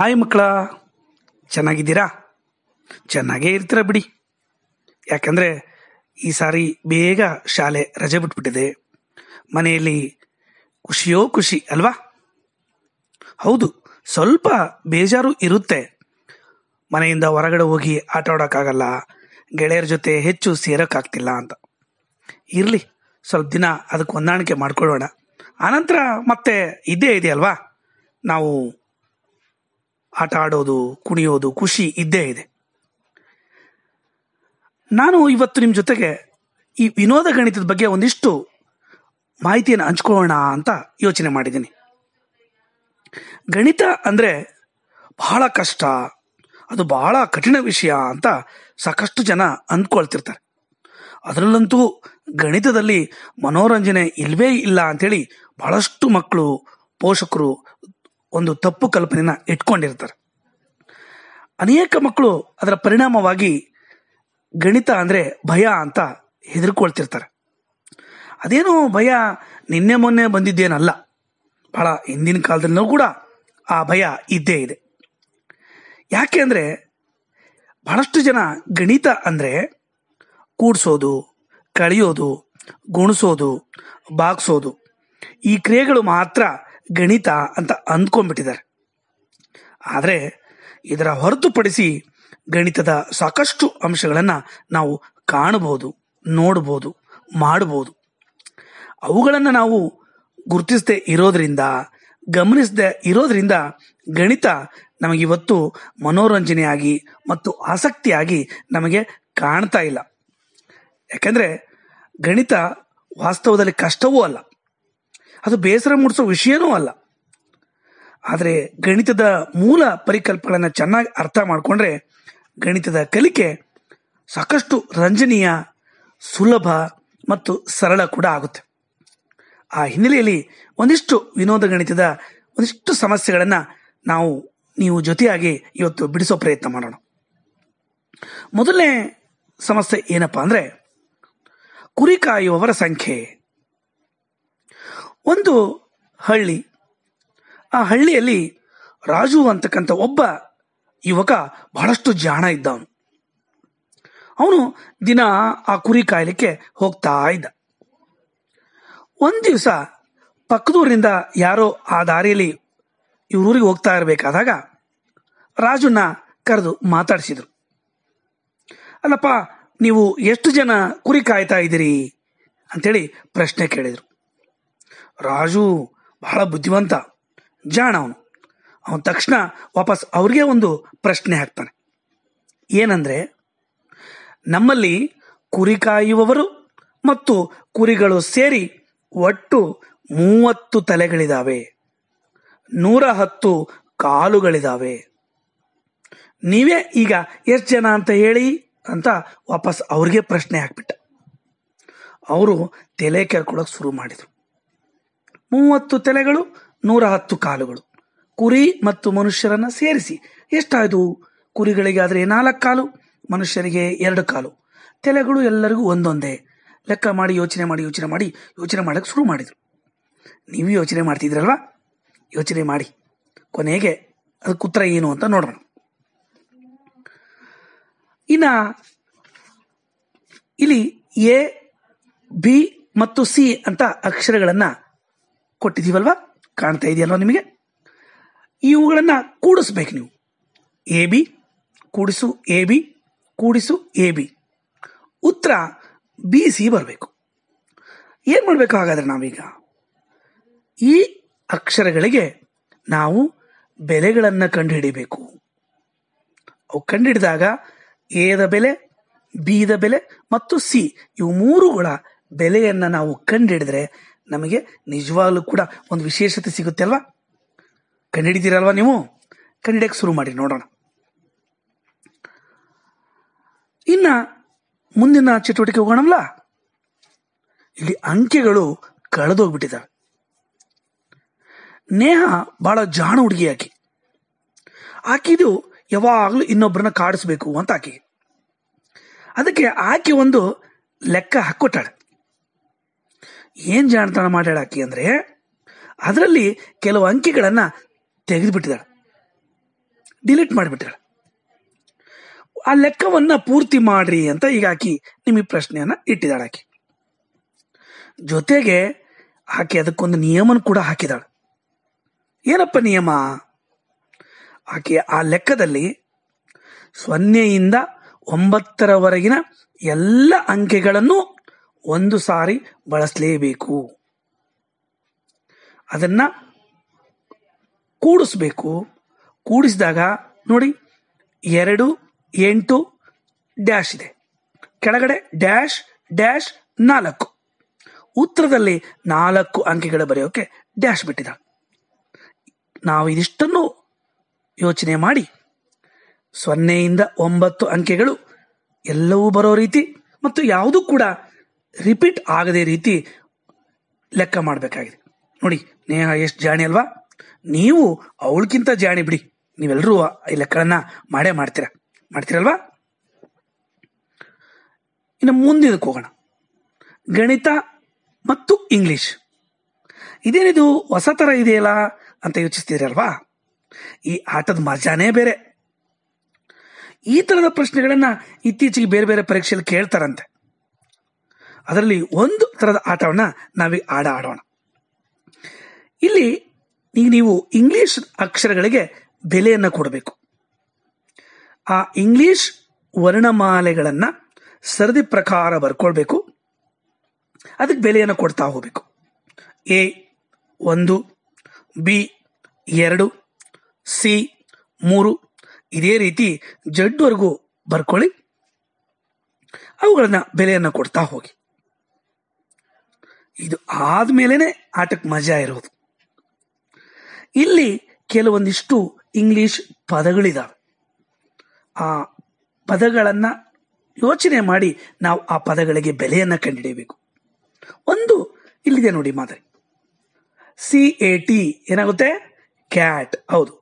hi ಮಕ್ಕಳ ಚೆನ್ನಾಗಿದ್ದೀರಾ ಚೆನ್ನಾಗೇ ಇರ್ತೀರ ಬಿಡಿ ಯಾಕಂದರೆ ಈ ಸಾರಿ ಬೇಗ ಶಾಲೆ ರಜೆ ಬಿಟ್ಬಿಟ್ಟಿದೆ ಮನೆಯಲ್ಲಿ ಖುಷಿಯೋ ಖುಷಿ ಅಲ್ವಾ ಹೌದು ಸ್ವಲ್ಪ ಬೇಜಾರು ಇರುತ್ತೆ ಮನೆಯಿಂದ ಹೊರಗಡೆ ಹೋಗಿ ಆಟ ಆಡೋಕ್ಕಾಗಲ್ಲ ಗೆಳೆಯರ ಜೊತೆ ಹೆಚ್ಚು ಸೇರೋಕ್ಕಾಗ್ತಿಲ್ಲ ಅಂತ ಇರಲಿ ಸ್ವಲ್ಪ ದಿನ ಅದಕ್ಕೆ ಹೊಂದಾಣಿಕೆ ಮಾಡ್ಕೊಳ್ಳೋಣ ಆನಂತರ ಮತ್ತೆ ಇದ್ದೇ ಇದೆ ನಾವು ಆಟ ಆಡೋದು ಕುಣಿಯೋದು ಖುಷಿ ಇದ್ದೇ ಇದೆ ನಾನು ಇವತ್ತು ನಿಮ್ಮ ಜೊತೆಗೆ ಈ ವಿನೋದ ಗಣಿತದ ಬಗ್ಗೆ ಒಂದಿಷ್ಟು ಮಾಹಿತಿಯನ್ನು ಹಂಚ್ಕೊಳ್ಳೋಣ ಅಂತ ಯೋಚನೆ ಮಾಡಿದ್ದೀನಿ ಗಣಿತ ಅಂದರೆ ಬಹಳ ಕಷ್ಟ ಅದು ಬಹಳ ಕಠಿಣ ವಿಷಯ ಅಂತ ಸಾಕಷ್ಟು ಜನ ಅಂದ್ಕೊಳ್ತಿರ್ತಾರೆ ಅದರಲ್ಲಂತೂ ಗಣಿತದಲ್ಲಿ ಮನೋರಂಜನೆ ಇಲ್ಲವೇ ಇಲ್ಲ ಅಂಥೇಳಿ ಬಹಳಷ್ಟು ಮಕ್ಕಳು ಪೋಷಕರು ಒಂದು ತಪ್ಪು ಕಲ್ಪನೆಯನ್ನು ಇಟ್ಕೊಂಡಿರ್ತಾರೆ ಅನೇಕ ಮಕ್ಕಳು ಅದರ ಪರಿಣಾಮವಾಗಿ ಗಣಿತ ಅಂದರೆ ಭಯ ಅಂತ ಹೆದರ್ಕೊಳ್ತಿರ್ತಾರೆ ಅದೇನು ಭಯ ನಿನ್ನೆ ಮೊನ್ನೆ ಬಂದಿದ್ದೇನಲ್ಲ ಬಹಳ ಹಿಂದಿನ ಕಾಲದಲ್ಲೂ ಕೂಡ ಆ ಭಯ ಇದ್ದೇ ಇದೆ ಯಾಕೆ ಅಂದರೆ ಬಹಳಷ್ಟು ಜನ ಗಣಿತ ಅಂದರೆ ಕೂಡಿಸೋದು ಕಳೆಯೋದು ಗುಣಿಸೋದು ಬಾಗಿಸೋದು ಈ ಕ್ರಿಯೆಗಳು ಮಾತ್ರ ಗಣಿತ ಅಂತ ಅಂದ್ಕೊಂಡ್ಬಿಟ್ಟಿದ್ದಾರೆ ಆದರೆ ಇದರ ಹೊರತುಪಡಿಸಿ ಗಣಿತದ ಸಾಕಷ್ಟು ಅಂಶಗಳನ್ನು ನಾವು ಕಾಣಬಹುದು ನೋಡಬಹುದು ಮಾಡಬಹುದು ಅವುಗಳನ್ನು ನಾವು ಗುರುತಿಸದೆ ಇರೋದರಿಂದ ಗಮನಿಸದೆ ಇರೋದರಿಂದ ಗಣಿತ ನಮಗಿವತ್ತು ಮನೋರಂಜನೆಯಾಗಿ ಮತ್ತು ಆಸಕ್ತಿಯಾಗಿ ನಮಗೆ ಕಾಣ್ತಾ ಇಲ್ಲ ಯಾಕೆಂದರೆ ಗಣಿತ ವಾಸ್ತವದಲ್ಲಿ ಕಷ್ಟವೂ ಅಲ್ಲ ಅದು ಬೇಸರ ಮೂಡಿಸೋ ವಿಷಯನೂ ಅಲ್ಲ ಆದರೆ ಗಣಿತದ ಮೂಲ ಪರಿಕಲ್ಪನೆಗಳನ್ನು ಚೆನ್ನಾಗಿ ಅರ್ಥ ಮಾಡಿಕೊಂಡ್ರೆ ಗಣಿತದ ಕಲಿಕೆ ಸಾಕಷ್ಟು ರಂಜನೀಯ ಸುಲಭ ಮತ್ತು ಸರಳ ಕೂಡ ಆಗುತ್ತೆ ಆ ಹಿನ್ನೆಲೆಯಲ್ಲಿ ಒಂದಿಷ್ಟು ವಿನೋದ ಗಣಿತದ ಒಂದಿಷ್ಟು ಸಮಸ್ಯೆಗಳನ್ನು ನಾವು ನೀವು ಜೊತೆಯಾಗಿ ಇವತ್ತು ಬಿಡಿಸೋ ಪ್ರಯತ್ನ ಮಾಡೋಣ ಮೊದಲನೇ ಸಮಸ್ಯೆ ಏನಪ್ಪಾ ಅಂದರೆ ಕುರಿ ಕಾಯುವವರ ಸಂಖ್ಯೆ ಒಂದು ಹಳ್ಳಿ ಆ ಹಳ್ಳಿಯಲ್ಲಿ ರಾಜು ಅಂತಕ್ಕಂಥ ಒಬ್ಬ ಯುವಕ ಬಹಳಷ್ಟು ಜಾಣ ಇದ್ದವನು ಅವನು ದಿನ ಆ ಕುರಿ ಕಾಯಲಿಕ್ಕೆ ಹೋಗ್ತಾ ಇದ್ದ ಒಂದು ದಿವಸ ಪಕ್ಕದೂರಿಂದ ಯಾರೋ ಆ ದಾರಿಯಲ್ಲಿ ಇವ್ರೂರಿಗೆ ಹೋಗ್ತಾ ಇರಬೇಕಾದಾಗ ರಾಜುನ ಕರೆದು ಮಾತಾಡಿಸಿದ್ರು ಅಲ್ಲಪ್ಪ ನೀವು ಎಷ್ಟು ಜನ ಕುರಿ ಕಾಯ್ತಾ ಇದ್ದೀರಿ ಅಂತೇಳಿ ಪ್ರಶ್ನೆ ಕೇಳಿದರು ರಾಜು ಬಹಳ ಬುದ್ಧಿವಂತ ಜಾಣ ಅವನು ಅವನ ತಕ್ಷಣ ವಾಪಸ್ ಅವ್ರಿಗೆ ಒಂದು ಪ್ರಶ್ನೆ ಹಾಕ್ತಾನೆ ಏನಂದ್ರೆ ನಮ್ಮಲ್ಲಿ ಕುರಿ ಕಾಯುವವರು ಮತ್ತು ಕುರಿಗಳು ಸೇರಿ ಒಟ್ಟು ಮೂವತ್ತು ತಲೆಗಳಿದಾವೆ ನೂರ ಹತ್ತು ಕಾಲುಗಳಿದಾವೆ ನೀವೇ ಈಗ ಎಷ್ಟು ಜನ ಅಂತ ಹೇಳಿ ಅಂತ ವಾಪಸ್ ಅವ್ರಿಗೆ ಪ್ರಶ್ನೆ ಹಾಕ್ಬಿಟ್ಟ ಅವರು ತಲೆ ಕೆರ್ಕೊಳಕ್ ಶುರು ಮಾಡಿದರು ಮೂವತ್ತು ತಲೆಗಳು ನೂರ ಹತ್ತು ಕಾಲುಗಳು ಕುರಿ ಮತ್ತು ಮನುಷ್ಯರನ್ನು ಸೇರಿಸಿ ಎಷ್ಟಾಯಿತು ಕುರಿಗಳಿಗೆ ಆದರೆ ನಾಲ್ಕು ಕಾಲು ಮನುಷ್ಯರಿಗೆ ಎರಡು ಕಾಲು ತಲೆಗಳು ಎಲ್ಲರಿಗೂ ಒಂದೊಂದೇ ಲೆಕ್ಕ ಮಾಡಿ ಯೋಚನೆ ಮಾಡಿ ಯೋಚನೆ ಮಾಡಿ ಯೋಚನೆ ಮಾಡೋಕೆ ಶುರು ಮಾಡಿದರು ನೀವು ಯೋಚನೆ ಮಾಡ್ತಿದ್ರಲ್ವಾ ಯೋಚನೆ ಮಾಡಿ ಕೊನೆಗೆ ಅದಕ್ಕೆ ಉತ್ತರ ಏನು ಅಂತ ನೋಡೋಣ ಇನ್ನು ಇಲ್ಲಿ ಎ ಬಿ ಮತ್ತು ಸಿ ಅಂತ ಅಕ್ಷರಗಳನ್ನು ಕೊಟ್ಟಿದ್ದೀವಲ್ವಾ ಕಾಣ್ತಾ ಇದೆಯಲ್ವಾ ನಿಮಗೆ ಇವುಗಳನ್ನು ಕೂಡಿಸ್ಬೇಕು ನೀವು ಎ ಬಿ ಕೂಡಿಸು ಎ ಬಿ ಕೂಡಿಸು ಎ ಬಿ ಉತ್ತರ ಬಿ ಸಿ ಬರಬೇಕು ಏನು ಮಾಡಬೇಕು ಹಾಗಾದರೆ ನಾವೀಗ ಈ ಅಕ್ಷರಗಳಿಗೆ ನಾವು ಬೆಲೆಗಳನ್ನು ಕಂಡುಹಿಡಿಬೇಕು ಅವು ಕಂಡುಹಿಡಿದಾಗ ಎದ ಬೆಲೆ ಬಿದ ಬೆಲೆ ಮತ್ತು ಸಿ ಇವು ಮೂರುಗಳ ಬೆಲೆಯನ್ನು ನಾವು ಕಂಡುಹಿಡಿದ್ರೆ ನಮಗೆ ನಿಜವಾಗ್ಲೂ ಕೂಡ ಒಂದು ವಿಶೇಷತೆ ಸಿಗುತ್ತೆ ಅಲ್ವಾ ಕಂಡಿಡಿದಿರಲ್ವಾ ನೀವು ಕಂಡಿಡಕ್ಕೆ ಶುರು ಮಾಡಿ ನೋಡೋಣ ಇನ್ನ ಮುಂದಿನ ಚಟುವಟಿಕೆ ಹೋಗೋಣಲ್ಲ ಇಲ್ಲಿ ಅಂಕೆಗಳು ಕಳೆದೋಗ್ಬಿಟ್ಟಿದ್ದಾವೆ ನೇಹ ಬಹಳ ಜಾಣ ಹುಡುಗಿ ಹಾಕಿ ಆಕಿದು ಯಾವಾಗಲೂ ಇನ್ನೊಬ್ಬರನ್ನ ಕಾಡಿಸ್ಬೇಕು ಅಂತ ಆಕೆ ಅದಕ್ಕೆ ಆಕೆ ಒಂದು ಲೆಕ್ಕ ಹಾಕ್ಕೊಟ್ಟಾಳೆ ಏನು ಜಾಣತನ ಆಕೆ ಅಂದ್ರೆ ಅದರಲ್ಲಿ ಕೆಲವು ಅಂಕಿಗಳನ್ನು ತೆಗೆದುಬಿಟ್ಟಿದ್ದಾಳೆ ಡಿಲೀಟ್ ಮಾಡಿಬಿಟ್ಟಾಳೆ ಆ ಲೆಕ್ಕವನ್ನ ಪೂರ್ತಿ ಮಾಡ್ರಿ ಅಂತ ಈಗ ಆಕಿ ನಿಮಗೆ ಪ್ರಶ್ನೆಯನ್ನ ಇಟ್ಟಿದ್ದಾಳೆ ಆಕೆ ಜೊತೆಗೆ ಆಕೆ ಅದಕ್ಕೊಂದು ನಿಯಮನ ಕೂಡ ಹಾಕಿದಾಳೆ ಏನಪ್ಪ ನಿಯಮ ಆಕೆ ಆ ಲೆಕ್ಕದಲ್ಲಿ ಸೊನ್ನೆಯಿಂದ ಒಂಬತ್ತರವರೆಗಿನ ಎಲ್ಲ ಅಂಕೆಗಳನ್ನು ಒಂದು ಸಾರಿ ಬಳಸಲೇಬೇಕು ಅದನ್ನು ಕೂಡಿಸ್ಬೇಕು ಕೂಡಿಸಿದಾಗ ನೋಡಿ ಎರಡು ಎಂಟು ಡ್ಯಾಶ್ ಇದೆ ಕೆಳಗಡೆ ಡ್ಯಾಶ್ ಡ್ಯಾಶ್ ನಾಲ್ಕು ಉತ್ತರದಲ್ಲಿ ನಾಲ್ಕು ಅಂಕೆಗಳು ಬರೆಯೋಕೆ ಡ್ಯಾಶ್ ಬಿಟ್ಟಿದ ನಾವು ಇದಿಷ್ಟನ್ನು ಯೋಚನೆ ಮಾಡಿ ಸೊನ್ನೆಯಿಂದ ಒಂಬತ್ತು ಅಂಕೆಗಳು ಎಲ್ಲವೂ ಬರೋ ರೀತಿ ಮತ್ತು ಯಾವುದೂ ಕೂಡ ರಿಪೀಟ್ ಆಗದೇ ರೀತಿ ಲೆಕ್ಕ ಮಾಡಬೇಕಾಗಿದೆ ನೋಡಿ ನೇಹ ಎಷ್ಟು ಜಾಣಿ ಅಲ್ವಾ ನೀವು ಅವಳಕ್ಕಿಂತ ಜಾಣಿ ಬಿಡಿ ನೀವೆಲ್ಲರೂ ಈ ಲೆಕ್ಕಗಳನ್ನ ಮಾಡೇ ಮಾಡ್ತೀರಾ ಮಾಡ್ತೀರಲ್ವಾ ಇನ್ನು ಮುಂದಿನಕ್ಕೆ ಹೋಗೋಣ ಗಣಿತ ಮತ್ತು ಇಂಗ್ಲಿಷ್ ಇದೇನಿದು ಹೊಸ ಥರ ಇದೆಯಲ್ಲ ಅಂತ ಯೋಚಿಸ್ತೀರಲ್ವಾ ಈ ಆಟದ ಮಜಾನೇ ಬೇರೆ ಈ ಥರದ ಪ್ರಶ್ನೆಗಳನ್ನು ಇತ್ತೀಚೆಗೆ ಬೇರೆ ಬೇರೆ ಪರೀಕ್ಷೆಯಲ್ಲಿ ಕೇಳ್ತಾರಂತೆ ಅದರಲ್ಲಿ ಒಂದು ತರದ ಆಟವನ್ನ ನಾವೀಗ ಆಡ ಆಡೋಣ ಇಲ್ಲಿ ಈಗ ನೀವು ಇಂಗ್ಲಿಷ್ ಅಕ್ಷರಗಳಿಗೆ ಬೆಲೆಯನ್ನು ಕೊಡಬೇಕು ಆ ಇಂಗ್ಲಿಷ್ ವರ್ಣಮಾಲೆಗಳನ್ನ ಸರದಿ ಪ್ರಕಾರ ಬರ್ಕೊಳ್ಬೇಕು ಅದಕ್ಕೆ ಬೆಲೆಯನ್ನು ಕೊಡ್ತಾ ಹೋಗಬೇಕು ಎ ಒಂದು ಬಿ ಎರಡು ಸಿ ಮೂರು ಇದೇ ರೀತಿ ಜಡ್ವರೆಗೂ ಬರ್ಕೊಳ್ಳಿ ಅವುಗಳನ್ನ ಬೆಲೆಯನ್ನು ಕೊಡ್ತಾ ಹೋಗಿ ಇದು ಆದ್ಮೇಲೆ ಆಟಕ್ಕೆ ಮಜಾ ಇರೋದು ಇಲ್ಲಿ ಕೆಲವೊಂದಿಷ್ಟು ಇಂಗ್ಲಿಷ್ ಪದಗಳಿದಾವೆ ಆ ಪದಗಳನ್ನ ಯೋಚನೆ ಮಾಡಿ ನಾವು ಆ ಪದಗಳಿಗೆ ಬೆಲೆಯನ್ನು ಕಂಡುಹಿಡಿಯಬೇಕು ಒಂದು ಇಲ್ಲಿದೆ ನೋಡಿ ಮಾದರಿ ಸಿ ಎ ಟಿ ಏನಾಗುತ್ತೆ ಕ್ಯಾಟ್ ಹೌದು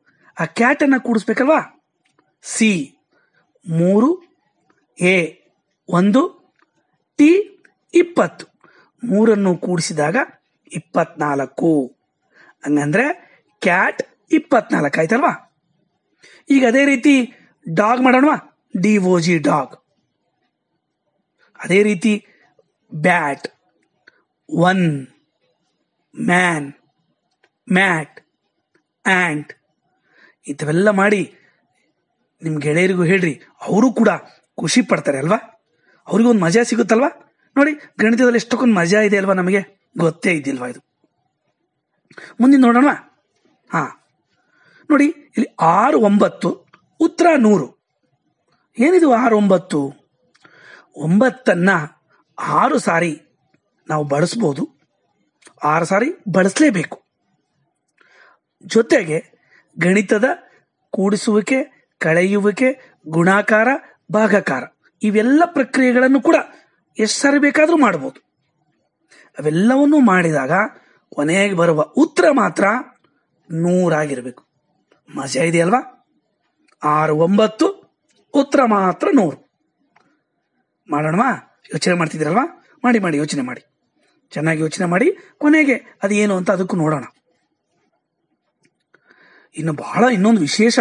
ಆ ಕ್ಯಾಟ್ ಅನ್ನ ಕೂಡಿಸ್ಬೇಕಲ್ವಾ ಸಿ ಮೂರು ಎ ಒಂದು ಟಿ ಇಪ್ಪತ್ತು ಮೂರನ್ನು ಕೂಡಿಸಿದಾಗ ಇಪ್ಪತ್ನಾಲ್ಕು ಹಂಗಂದ್ರೆ ಕ್ಯಾಟ್ ಇಪ್ಪತ್ನಾಲ್ಕು ಆಯ್ತಲ್ವಾ ಈಗ ಅದೇ ರೀತಿ ಡಾಗ್ ಮಾಡೋಣ ಡಿ ಒ ಜಿ ಡಾಗ್ ಅದೇ ರೀತಿ bat one man mat ant ಇಂಥವೆಲ್ಲ ಮಾಡಿ ನಿಮ್ಮ ಗೆಳೆಯರಿಗೂ ಹೇಳ್ರಿ ಅವರು ಕೂಡ ಖುಷಿ ಪಡ್ತಾರೆ ಅಲ್ವಾ ಅವ್ರಿಗೊಂದು ಮಜಾ ಸಿಗುತ್ತಲ್ವಾ ನೋಡಿ ಗಣಿತದಲ್ಲಿ ಎಷ್ಟಕ್ಕೊಂದು ಮಜಾ ಇದೆ ಅಲ್ವಾ ನಮಗೆ ಗೊತ್ತೇ ಇದ್ದಿಲ್ವಾ ಇದು ಮುಂದಿನ ನೋಡೋಣ ಹಾ ನೋಡಿ ಇಲ್ಲಿ ಆರು ಒಂಬತ್ತು ಉತ್ತರ ನೂರು ಏನಿದು ಆರು ಒಂಬತ್ತು ಒಂಬತ್ತನ್ನು ಆರು ಸಾರಿ ನಾವು ಬಳಸ್ಬೋದು ಆರು ಸಾರಿ ಬಳಸಲೇಬೇಕು ಜೊತೆಗೆ ಗಣಿತದ ಕೂಡಿಸುವಿಕೆ ಕಳೆಯುವಿಕೆ ಗುಣಾಕಾರ ಭಾಗಕಾರ ಇವೆಲ್ಲ ಪ್ರಕ್ರಿಯೆಗಳನ್ನು ಕೂಡ ಎಷ್ಟು ಸಾರಿ ಬೇಕಾದರೂ ಮಾಡ್ಬೋದು ಅವೆಲ್ಲವನ್ನೂ ಮಾಡಿದಾಗ ಕೊನೆಗೆ ಬರುವ ಉತ್ತರ ಮಾತ್ರ ನೂರಾಗಿರಬೇಕು ಮಜಾ ಇದೆಯಲ್ವಾ ಆರು ಒಂಬತ್ತು ಉತ್ತರ ಮಾತ್ರ ನೂರು ಮಾಡೋಣವಾ ಯೋಚನೆ ಮಾಡ್ತಿದ್ದೀರಲ್ವಾ ಮಾಡಿ ಮಾಡಿ ಯೋಚನೆ ಮಾಡಿ ಚೆನ್ನಾಗಿ ಯೋಚನೆ ಮಾಡಿ ಕೊನೆಗೆ ಅದೇನು ಅಂತ ಅದಕ್ಕೂ ನೋಡೋಣ ಇನ್ನು ಬಹಳ ಇನ್ನೊಂದು ವಿಶೇಷ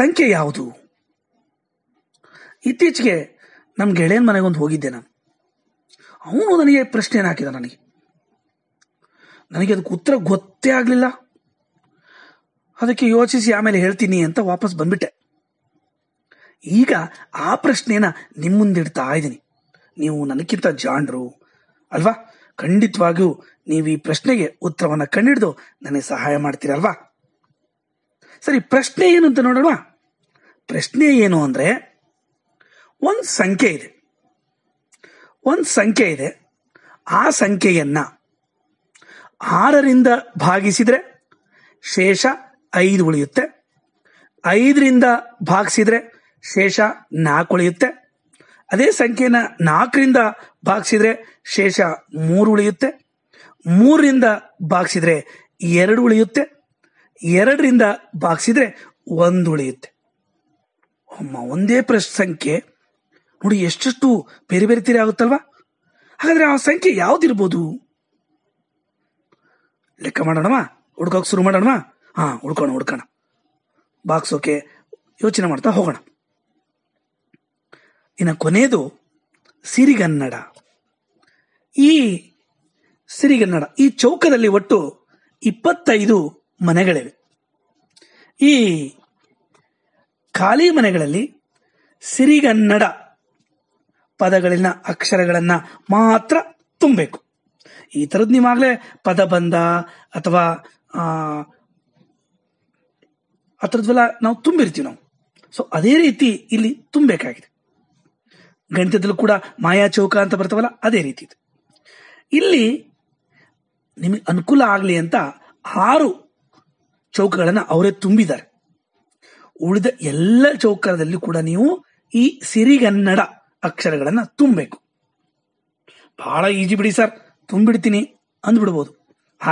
ಸಂಖ್ಯೆ ಯಾವುದು ಇತ್ತೀಚೆಗೆ ನಮ್ಮ ಗೆಳೆಯನ ಮನೆಗೊಂದು ಹೋಗಿದ್ದೆ ನಾನು ಅವನು ನನಗೆ ಪ್ರಶ್ನೆಯನ್ನು ಹಾಕಿದ ನನಗೆ ನನಗೆ ಅದಕ್ಕೆ ಉತ್ತರ ಗೊತ್ತೇ ಆಗಲಿಲ್ಲ ಅದಕ್ಕೆ ಯೋಚಿಸಿ ಆಮೇಲೆ ಹೇಳ್ತೀನಿ ಅಂತ ವಾಪಸ್ ಬಂದ್ಬಿಟ್ಟೆ ಈಗ ಆ ಪ್ರಶ್ನೆನ ನಿಮ್ಮ ಮುಂದಿಡ್ತಾ ಇದ್ದೀನಿ ನೀವು ನನಗಿಂತ ಜಾಣರು ಅಲ್ವಾ ಖಂಡಿತವಾಗಿಯೂ ನೀವು ಈ ಪ್ರಶ್ನೆಗೆ ಉತ್ತರವನ್ನು ಕಂಡಿಡಿದು ನನಗೆ ಸಹಾಯ ಮಾಡ್ತೀರಲ್ವಾ ಸರಿ ಪ್ರಶ್ನೆ ಏನು ಅಂತ ನೋಡೋಣ ಪ್ರಶ್ನೆ ಏನು ಅಂದರೆ ಒಂದು ಸಂಖ್ಯೆ ಇದೆ ಒಂದು ಸಂಖ್ಯೆ ಇದೆ ಆ ಸಂಖ್ಯೆಯನ್ನು ಆರರಿಂದ ಭಾಗಿಸಿದರೆ ಶೇಷ ಐದು ಉಳಿಯುತ್ತೆ ಐದರಿಂದ ಭಾಗಿಸಿದರೆ ಶೇಷ ನಾಲ್ಕು ಉಳಿಯುತ್ತೆ ಅದೇ ಸಂಖ್ಯೆನ ನಾಲ್ಕರಿಂದ ಭಾಗಿಸಿದರೆ ಶೇಷ ಮೂರು ಉಳಿಯುತ್ತೆ ಮೂರರಿಂದ ಭಾಗಿಸಿದ್ರೆ ಎರಡು ಉಳಿಯುತ್ತೆ ಎರಡರಿಂದ ಭಾಗಿಸಿದರೆ ಒಂದು ಉಳಿಯುತ್ತೆ ಒಂದೇ ಪ್ರಶ್ನೆ ಸಂಖ್ಯೆ ನೋಡಿ ಎಷ್ಟೆಷ್ಟು ಬೇರೆ ಬೇರೆ ತೀರೆ ಆಗುತ್ತಲ್ವಾ ಹಾಗಾದ್ರೆ ಆ ಸಂಖ್ಯೆ ಯಾವ್ದಿರ್ಬೋದು ಲೆಕ್ಕ ಮಾಡೋಣವಾ ಹುಡ್ಕೋಕ್ ಶುರು ಮಾಡೋಣವಾ ಹಾ ಹುಡ್ಕೋಣ ಹುಡ್ಕೋಣ ಓಕೆ ಯೋಚನೆ ಮಾಡ್ತಾ ಹೋಗೋಣ ಇನ್ನು ಕೊನೆಯದು ಸಿರಿಗನ್ನಡ ಈ ಸಿರಿಗನ್ನಡ ಈ ಚೌಕದಲ್ಲಿ ಒಟ್ಟು ಇಪ್ಪತ್ತೈದು ಮನೆಗಳಿವೆ ಈ ಖಾಲಿ ಮನೆಗಳಲ್ಲಿ ಸಿರಿಗನ್ನಡ ಪದಗಳಲ್ಲಿನ ಅಕ್ಷರಗಳನ್ನ ಮಾತ್ರ ತುಂಬಬೇಕು ಈ ಥರದ್ದು ನೀವಾಗಲೇ ಪದಬಂಧ ಅಥವಾ ಆ ನಾವು ತುಂಬಿರ್ತೀವಿ ನಾವು ಸೊ ಅದೇ ರೀತಿ ಇಲ್ಲಿ ತುಂಬಬೇಕಾಗಿದೆ ಗಣಿತದಲ್ಲೂ ಕೂಡ ಮಾಯಾ ಚೌಕ ಅಂತ ಬರ್ತವಲ್ಲ ಅದೇ ರೀತಿ ಇದೆ ಇಲ್ಲಿ ನಿಮಗೆ ಅನುಕೂಲ ಆಗಲಿ ಅಂತ ಆರು ಚೌಕಗಳನ್ನು ಅವರೇ ತುಂಬಿದ್ದಾರೆ ಉಳಿದ ಎಲ್ಲ ಚೌಕದಲ್ಲಿ ಕೂಡ ನೀವು ಈ ಸಿರಿಗನ್ನಡ ಅಕ್ಷರಗಳನ್ನ ತುಂಬಬೇಕು ಬಹಳ ಈಜಿ ಬಿಡಿ ಸರ್ ತುಂಬಿಡ್ತೀನಿ ಅಂದ್ಬಿಡ್ಬೋದು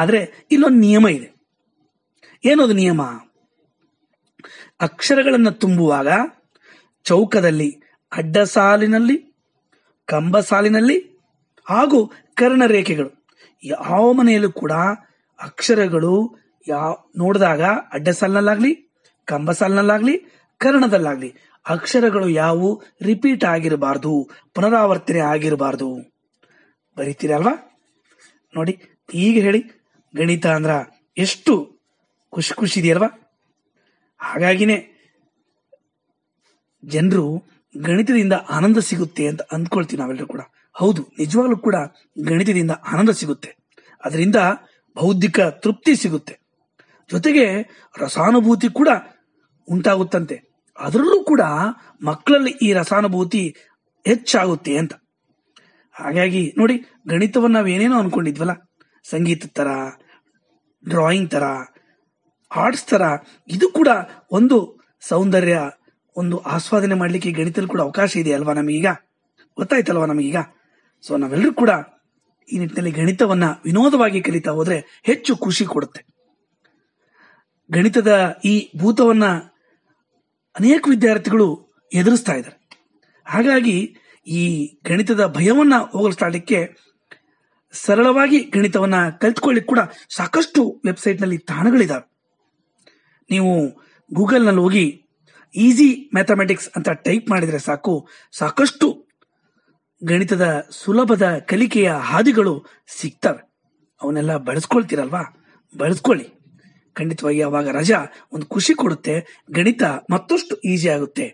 ಆದರೆ ಇಲ್ಲೊಂದು ನಿಯಮ ಇದೆ ಏನದು ನಿಯಮ ಅಕ್ಷರಗಳನ್ನು ತುಂಬುವಾಗ ಚೌಕದಲ್ಲಿ ಅಡ್ಡ ಸಾಲಿನಲ್ಲಿ ಕಂಬ ಸಾಲಿನಲ್ಲಿ ಹಾಗೂ ಕರ್ಣರೇಖೆಗಳು ಯಾವ ಮನೆಯಲ್ಲೂ ಕೂಡ ಅಕ್ಷರಗಳು ಯಾವ ನೋಡಿದಾಗ ಅಡ್ಡ ಸಾಲಿನಲ್ಲಾಗ್ಲಿ ಕಂಬ ಸಾಲಿನಲ್ಲಾಗ್ಲಿ ಕರ್ಣದಲ್ಲಾಗ್ಲಿ ಅಕ್ಷರಗಳು ಯಾವುವು ರಿಪೀಟ್ ಆಗಿರಬಾರ್ದು ಪುನರಾವರ್ತನೆ ಆಗಿರಬಾರ್ದು ಬರೀತೀರಲ್ವಾ ನೋಡಿ ಈಗ ಹೇಳಿ ಗಣಿತ ಅಂದ್ರ ಎಷ್ಟು ಖುಷಿ ಖುಷಿ ಇದೆಯಲ್ವಾ ಹಾಗಾಗಿನೇ ಜನರು ಗಣಿತದಿಂದ ಆನಂದ ಸಿಗುತ್ತೆ ಅಂತ ಅಂದ್ಕೊಳ್ತೀವಿ ನಾವೆಲ್ಲರೂ ಕೂಡ ಹೌದು ನಿಜವಾಗ್ಲೂ ಕೂಡ ಗಣಿತದಿಂದ ಆನಂದ ಸಿಗುತ್ತೆ ಅದರಿಂದ ಬೌದ್ಧಿಕ ತೃಪ್ತಿ ಸಿಗುತ್ತೆ ಜೊತೆಗೆ ರಸಾನುಭೂತಿ ಕೂಡ ಉಂಟಾಗುತ್ತಂತೆ ಅದರಲ್ಲೂ ಕೂಡ ಮಕ್ಕಳಲ್ಲಿ ಈ ರಸಾನುಭೂತಿ ಹೆಚ್ಚಾಗುತ್ತೆ ಅಂತ ಹಾಗಾಗಿ ನೋಡಿ ಗಣಿತವನ್ನು ನಾವೇನೇನೋ ಅನ್ಕೊಂಡಿದ್ವಲ್ಲ ಸಂಗೀತ ಥರ ಡ್ರಾಯಿಂಗ್ ಥರ ಆರ್ಟ್ಸ್ ಥರ ಇದು ಕೂಡ ಒಂದು ಸೌಂದರ್ಯ ಒಂದು ಆಸ್ವಾದನೆ ಮಾಡಲಿಕ್ಕೆ ಗಣಿತದಲ್ಲಿ ಕೂಡ ಅವಕಾಶ ಇದೆ ಅಲ್ವಾ ನಮಗೀಗ ಗೊತ್ತಾಯ್ತಲ್ವಾ ನಮಗೀಗ ಸೊ ನಾವೆಲ್ಲರೂ ಕೂಡ ಈ ನಿಟ್ಟಿನಲ್ಲಿ ಗಣಿತವನ್ನ ವಿನೋದವಾಗಿ ಕಲಿತಾ ಹೋದ್ರೆ ಹೆಚ್ಚು ಖುಷಿ ಕೊಡುತ್ತೆ ಗಣಿತದ ಈ ಭೂತವನ್ನ ಅನೇಕ ವಿದ್ಯಾರ್ಥಿಗಳು ಎದುರಿಸ್ತಾ ಇದ್ದಾರೆ ಹಾಗಾಗಿ ಈ ಗಣಿತದ ಭಯವನ್ನ ಹೋಗಲಿಸ್ತಾಡಲಿಕ್ಕೆ ಸರಳವಾಗಿ ಗಣಿತವನ್ನ ಕಲಿತ್ಕೊಳ್ಳಿಕ್ ಕೂಡ ಸಾಕಷ್ಟು ವೆಬ್ಸೈಟ್ನಲ್ಲಿ ತಾಣಗಳಿದ್ದಾವೆ ನೀವು ಗೂಗಲ್ನಲ್ಲಿ ಹೋಗಿ ಈಸಿ ಮ್ಯಾಥಮೆಟಿಕ್ಸ್ ಅಂತ ಟೈಪ್ ಮಾಡಿದರೆ ಸಾಕು ಸಾಕಷ್ಟು ಗಣಿತದ ಸುಲಭದ ಕಲಿಕೆಯ ಹಾದಿಗಳು ಸಿಗ್ತವೆ ಅವನ್ನೆಲ್ಲ ಬಳಸ್ಕೊಳ್ತೀರಲ್ವಾ ಬಳಸ್ಕೊಳ್ಳಿ ಖಂಡಿತವಾಗಿ ಅವಾಗ ರಜಾ ಒಂದು ಖುಷಿ ಕೊಡುತ್ತೆ ಗಣಿತ ಮತ್ತಷ್ಟು ಈಸಿ ಆಗುತ್ತೆ